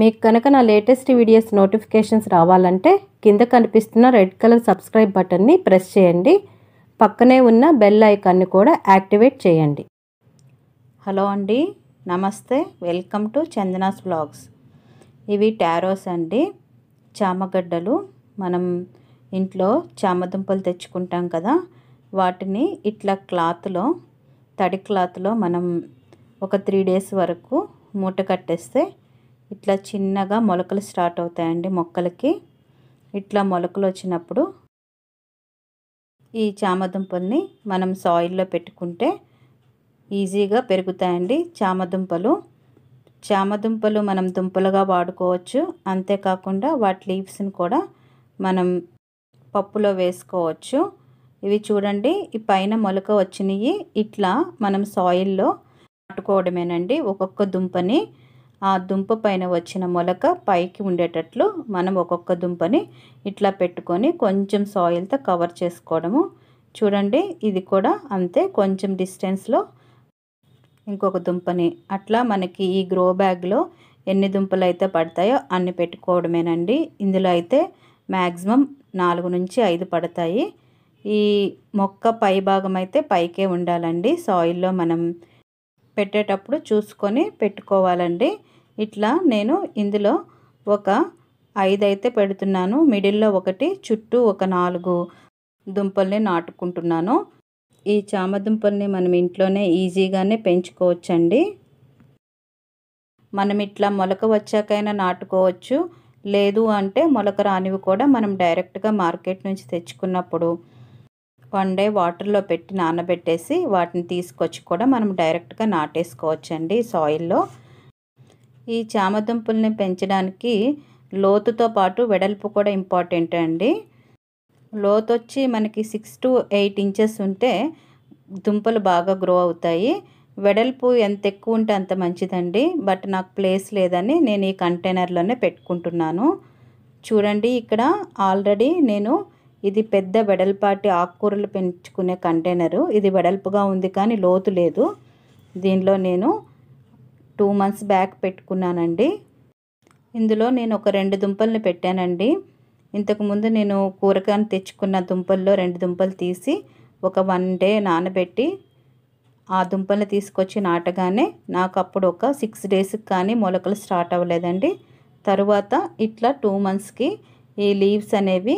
మీకు కనుక నా లేటెస్ట్ వీడియోస్ నోటిఫికేషన్స్ రావాలంటే కింద కనిపిస్తున్న రెడ్ కలర్ సబ్స్క్రైబ్ బటన్ని ప్రెస్ చేయండి పక్కనే ఉన్న బెల్ ఐకాన్ని కూడా యాక్టివేట్ చేయండి హలో అండి నమస్తే వెల్కమ్ టు చందనాస్ బ్లాగ్స్ ఇవి టారోస్ అండి చామగడ్డలు మనం ఇంట్లో చామదుంపలు తెచ్చుకుంటాం కదా వాటిని ఇట్లా క్లాత్లో తడి క్లాత్లో మనం ఒక త్రీ డేస్ వరకు మూట కట్టేస్తే ఇట్లా చిన్నగా మొలకలు స్టార్ట్ అవుతాయండి మొక్కలకి ఇట్లా మొలకలు వచ్చినప్పుడు ఈ చామదుంపల్ని మనం సాయిల్లో పెట్టుకుంటే ఈజీగా పెరుగుతాయండి చామదుంపలు చామదుంపలు మనం దుంపలుగా వాడుకోవచ్చు అంతేకాకుండా వాటి లీవ్స్ని కూడా మనం పప్పులో వేసుకోవచ్చు ఇవి చూడండి ఈ పైన మొలక వచ్చినవి ఇట్లా మనం సాయిల్లో నాటుకోవడమేనండి ఒక్కొక్క దుంపని ఆ దుంప పైన వచ్చిన మొలక పైకి ఉండేటట్లు మనం ఒక్కొక్క దుంపని ఇట్లా పెట్టుకొని కొంచెం సాయిల్తో కవర్ చేసుకోవడము చూడండి ఇది కూడా అంతే కొంచెం డిస్టెన్స్లో ఇంకొక దుంపని అట్లా మనకి ఈ గ్రో బ్యాగ్లో ఎన్ని దుంపలు అయితే పడతాయో అన్ని పెట్టుకోవడమేనండి ఇందులో అయితే మ్యాక్సిమం నాలుగు నుంచి ఐదు పడతాయి ఈ మొక్క పై భాగం అయితే పైకే ఉండాలండి సాయిల్లో మనం పెట్టేటప్పుడు చూసుకొని పెట్టుకోవాలండి ఇట్లా నేను ఇందులో ఒక ఐదు అయితే పెడుతున్నాను మిడిల్లో ఒకటి చుట్టూ ఒక నాలుగు దుంపల్ని నాటుకుంటున్నాను ఈ చామ దుంపల్ని మనం ఇంట్లోనే ఈజీగానే పెంచుకోవచ్చండి మనం ఇట్లా మొలక వచ్చాకైనా నాటుకోవచ్చు లేదు అంటే మొలక రానివి కూడా మనం డైరెక్ట్గా మార్కెట్ నుంచి తెచ్చుకున్నప్పుడు వన్ డే వాటర్లో పెట్టి నానబెట్టేసి వాటిని తీసుకొచ్చి కూడా మనం డైరెక్ట్గా నాటేసుకోవచ్చండి సాయిల్లో ఈ చామదుంపుల్ని పెంచడానికి లోతుతో పాటు వెడల్పు కూడా ఇంపార్టెంట్ అండి లోతు వచ్చి మనకి సిక్స్ టు ఎయిట్ ఇంచెస్ ఉంటే దుంపలు బాగా గ్రో అవుతాయి వెడల్పు ఎంత ఎక్కువ ఉంటే అంత మంచిదండి బట్ నాకు ప్లేస్ లేదని నేను ఈ కంటైనర్లోనే పెట్టుకుంటున్నాను చూడండి ఇక్కడ ఆల్రెడీ నేను ఇది పెద్ద వెడల్పాటి ఆకుకూరలు పెంచుకునే కంటైనరు ఇది వెడల్పుగా ఉంది కానీ లోతు లేదు దీనిలో నేను టూ మంత్స్ బ్యాక్ పెట్టుకున్నానండి ఇందులో నేను ఒక రెండు దుంపల్ని పెట్టానండి ఇంతకుముందు నేను కూరగాయని తెచ్చుకున్న దుంపల్లో రెండు దుంపలు తీసి ఒక వన్ డే నానబెట్టి ఆ దుంపల్ని తీసుకొచ్చి నాటగానే నాకు అప్పుడు ఒక సిక్స్ డేస్కి కానీ మొలకలు స్టార్ట్ అవ్వలేదండి తరువాత ఇట్లా టూ మంత్స్కి ఈ లీవ్స్ అనేవి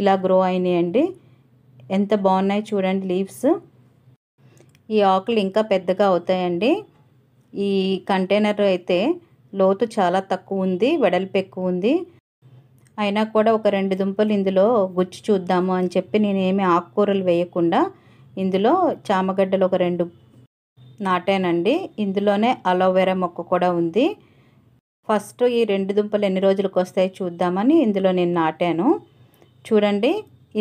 ఇలా గ్రో అయినాయండి ఎంత బాగున్నాయి చూడండి లీవ్స్ ఈ ఆకులు ఇంకా పెద్దగా అవుతాయండి ఈ కంటైనర్ అయితే లోతు చాలా తక్కువ ఉంది వెడల్పు ఎక్కువ ఉంది అయినా కూడా ఒక రెండు దుంపలు ఇందులో గుచ్చి చూద్దాము అని చెప్పి నేను ఏమి ఆకుకూరలు వేయకుండా ఇందులో చామగడ్డలు ఒక రెండు నాటానండి ఇందులోనే అలోవెరా మొక్క కూడా ఉంది ఫస్ట్ ఈ రెండు దుంపలు ఎన్ని రోజులకు వస్తాయి చూద్దామని ఇందులో నేను నాటాను చూడండి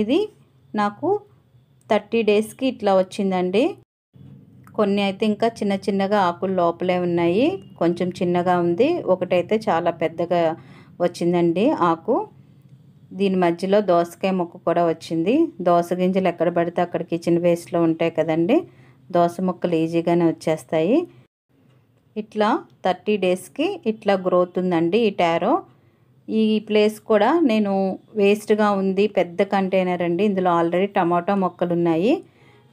ఇది నాకు థర్టీ డేస్కి ఇట్లా వచ్చిందండి కొన్ని అయితే ఇంకా చిన్న చిన్నగా ఆకులు లోపలే ఉన్నాయి కొంచెం చిన్నగా ఉంది ఒకటైతే చాలా పెద్దగా వచ్చిందండి ఆకు దీని మధ్యలో దోసకాయ మొక్క కూడా వచ్చింది దోస గింజలు ఎక్కడ పడితే అక్కడ కిచెన్ వేస్ట్లో ఉంటాయి కదండి దోస మొక్కలు ఈజీగానే వచ్చేస్తాయి ఇట్లా థర్టీ డేస్కి ఇట్లా గ్రోత్ ఉందండి ఈ టారో ఈ ప్లేస్ కూడా నేను వేస్ట్గా ఉంది పెద్ద కంటైనర్ అండి ఇందులో ఆల్రెడీ టమాటో మొక్కలు ఉన్నాయి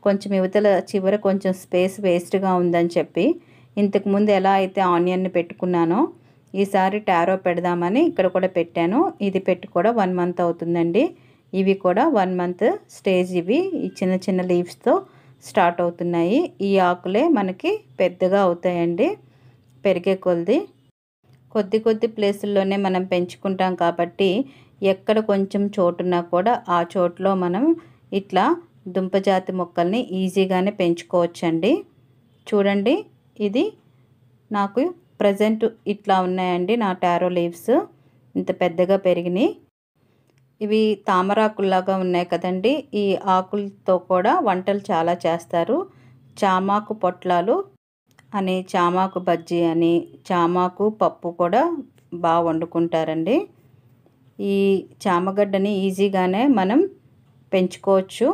కొంచెం యువతల చివర కొంచెం స్పేస్ వేస్ట్గా ఉందని చెప్పి ఇంతకుముందు ఎలా అయితే ఆనియన్ని పెట్టుకున్నానో ఈసారి టారో పెడదామని ఇక్కడ కూడా పెట్టాను ఇది పెట్టి కూడా వన్ మంత్ అవుతుందండి ఇవి కూడా వన్ మంత్ స్టేజ్ ఇవి ఈ చిన్న చిన్న లీవ్స్తో స్టార్ట్ అవుతున్నాయి ఈ ఆకులే మనకి పెద్దగా అవుతాయండి పెరిగే కొలది కొద్ది కొద్ది ప్లేసుల్లోనే మనం పెంచుకుంటాం కాబట్టి ఎక్కడ కొంచెం చోటున్నా కూడా ఆ చోట్లో మనం ఇట్లా దుంపజాతి మొక్కల్ని ఈజీగానే పెంచుకోవచ్చండి చూడండి ఇది నాకు ప్రజెంట్ ఇట్లా ఉన్నాయండి నా టారో లీవ్స్ ఇంత పెద్దగా పెరిగినాయి ఇవి తామరాకుల్లాగా ఉన్నాయి కదండి ఈ ఆకులతో కూడా వంటలు చాలా చేస్తారు చామాకు పొట్లాలు అని చామాకు బజ్జీ అని చామాకు పప్పు కూడా బాగా వండుకుంటారండి ఈ చామగడ్డని ఈజీగానే మనం పెంచుకోవచ్చు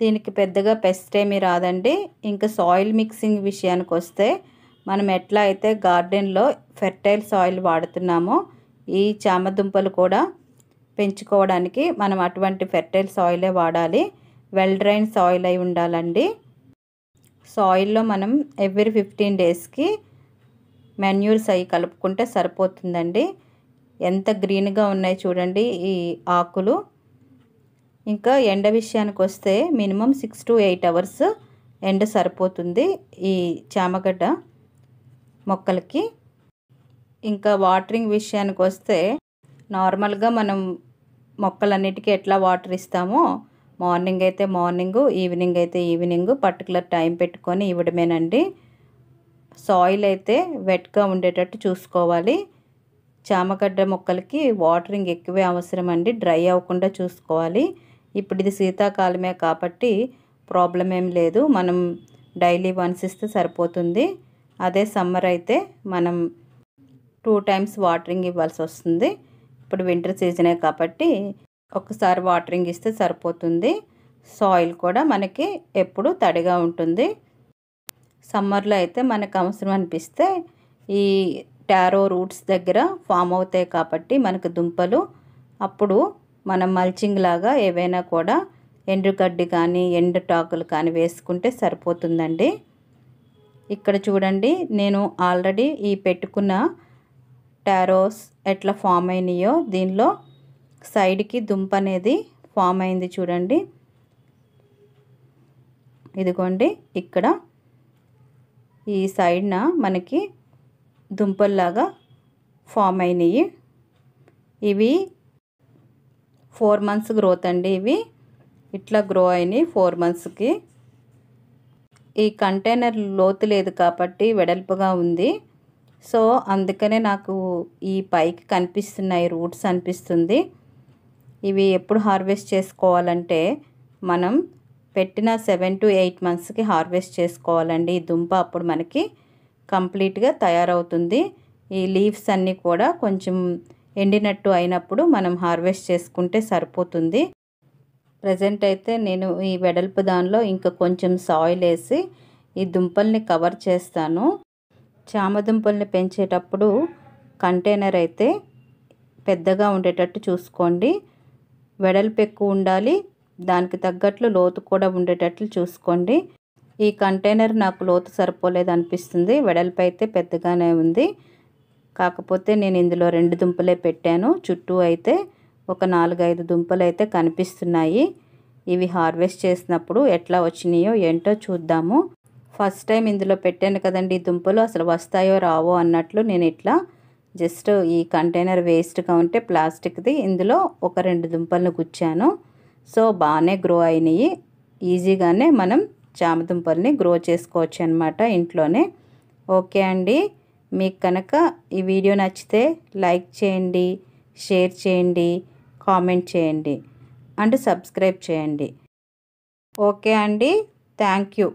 దీనికి పెద్దగా పెస్ట్ ఏమీ రాదండి ఇంకా సాయిల్ మిక్సింగ్ విషయానికి వస్తే మనం ఎట్లా అయితే గార్డెన్లో ఫెర్టైల్ సాయిల్ వాడుతున్నామో ఈ చామదుంపలు కూడా పెంచుకోవడానికి మనం అటువంటి ఫెర్టైల్ సాయిలే వాడాలి వెల్ డ్రైన్ సాయిల్ అయి ఉండాలండి సాయిల్లో మనం ఎవ్రీ ఫిఫ్టీన్ డేస్కి మెన్యూర్స్ అవి కలుపుకుంటే సరిపోతుందండి ఎంత గ్రీన్గా ఉన్నాయి చూడండి ఈ ఆకులు ఇంకా ఎండ విషయానికి వస్తే minimum six to eight hours ఎండ సరిపోతుంది ఈ చామగడ్డ మొక్కలకి ఇంకా వాటరింగ్ విషయానికి వస్తే నార్మల్గా మనం మొక్కలన్నిటికీ ఎట్లా వాటర్ ఇస్తామో మార్నింగ్ అయితే మార్నింగు ఈవినింగ్ అయితే ఈవినింగ్ పర్టికులర్ టైం పెట్టుకొని ఇవ్వడమేనండి సాయిల్ అయితే వెట్గా ఉండేటట్టు చూసుకోవాలి చామగడ్డ మొక్కలకి వాటరింగ్ ఎక్కువే అవసరం అండి డ్రై అవ్వకుండా చూసుకోవాలి ఇప్పుడు ఇది శీతాకాలమే కాబట్టి ప్రాబ్లం ఏం లేదు మనం డైలీ వన్స్ ఇస్తే సరిపోతుంది అదే సమ్మర్ అయితే మనం టూ టైమ్స్ వాటరింగ్ ఇవ్వాల్సి వస్తుంది ఇప్పుడు వింటర్ సీజనే కాబట్టి ఒకసారి వాటరింగ్ ఇస్తే సరిపోతుంది సాయిల్ కూడా మనకి ఎప్పుడు తడిగా ఉంటుంది సమ్మర్లో అయితే మనకు అవసరం అనిపిస్తే ఈ టారో రూట్స్ దగ్గర ఫామ్ అవుతాయి కాబట్టి మనకు దుంపలు అప్పుడు మనం మల్చింగ్ లాగా ఏవైనా కూడా ఎండుగడ్డి కానీ ఎండు టాకులు కానీ వేసుకుంటే సరిపోతుందండి ఇక్కడ చూడండి నేను ఆల్రెడీ ఈ పెట్టుకున్న టారోస్ ఎట్లా ఫామ్ అయినాయో దీనిలో సైడ్కి దుంప అనేది ఫామ్ అయింది చూడండి ఇదిగోండి ఇక్కడ ఈ సైడ్న మనకి దుంపల్లాగా ఫామ్ అయినాయి ఇవి ఫోర్ మంత్స్ గ్రోత్ అండి ఇవి ఇట్లా గ్రో అయినాయి ఫోర్ మంత్స్కి ఈ కంటైనర్ లోతు లేదు కాబట్టి వెడల్పుగా ఉంది సో అందుకనే నాకు ఈ పైకి కనిపిస్తున్నాయి రూట్స్ అనిపిస్తుంది ఇవి ఎప్పుడు హార్వెస్ట్ చేసుకోవాలంటే మనం పెట్టిన సెవెన్ టు ఎయిట్ మంత్స్కి హార్వెస్ట్ చేసుకోవాలండి ఈ దుంప అప్పుడు మనకి కంప్లీట్గా తయారవుతుంది ఈ లీవ్స్ అన్నీ కూడా కొంచెం ఎండినట్టు అయినప్పుడు మనం హార్వెస్ట్ చేసుకుంటే సరిపోతుంది ప్రజెంట్ అయితే నేను ఈ వెడల్పు దానిలో ఇంకా కొంచెం సాయిల్ వేసి ఈ దుంపల్ని కవర్ చేస్తాను చామ దుంపల్ని పెంచేటప్పుడు కంటైనర్ అయితే పెద్దగా ఉండేటట్టు చూసుకోండి వెడల్పు ఎక్కువ ఉండాలి దానికి తగ్గట్లు లోతు కూడా ఉండేటట్లు చూసుకోండి ఈ కంటైనర్ నాకు లోతు సరిపోలేదు అనిపిస్తుంది వెడల్పు అయితే పెద్దగానే ఉంది కాకపోతే నేను ఇందులో రెండు దుంపలే పెట్టాను చుట్టూ అయితే ఒక నాలుగైదు దుంపలు అయితే కనిపిస్తున్నాయి ఇవి హార్వెస్ట్ చేసినప్పుడు ఎట్లా వచ్చినాయో ఏంటో చూద్దాము ఫస్ట్ టైం ఇందులో పెట్టాను కదండి దుంపలు అసలు వస్తాయో రావో అన్నట్లు నేను ఇట్లా జస్ట్ ఈ కంటైనర్ వేస్ట్గా ఉంటే ప్లాస్టిక్ది ఇందులో ఒక రెండు దుంపలను గుచ్చాను సో బాగానే గ్రో అయినాయి ఈజీగానే మనం చామ దుంపల్ని గ్రో చేసుకోవచ్చు అనమాట ఇంట్లోనే ఓకే అండి మీకు కనుక ఈ వీడియో నచ్చితే లైక్ చేయండి షేర్ చేయండి కామెంట్ చేయండి అండ్ సబ్స్క్రైబ్ చేయండి ఓకే అండి థ్యాంక్ యూ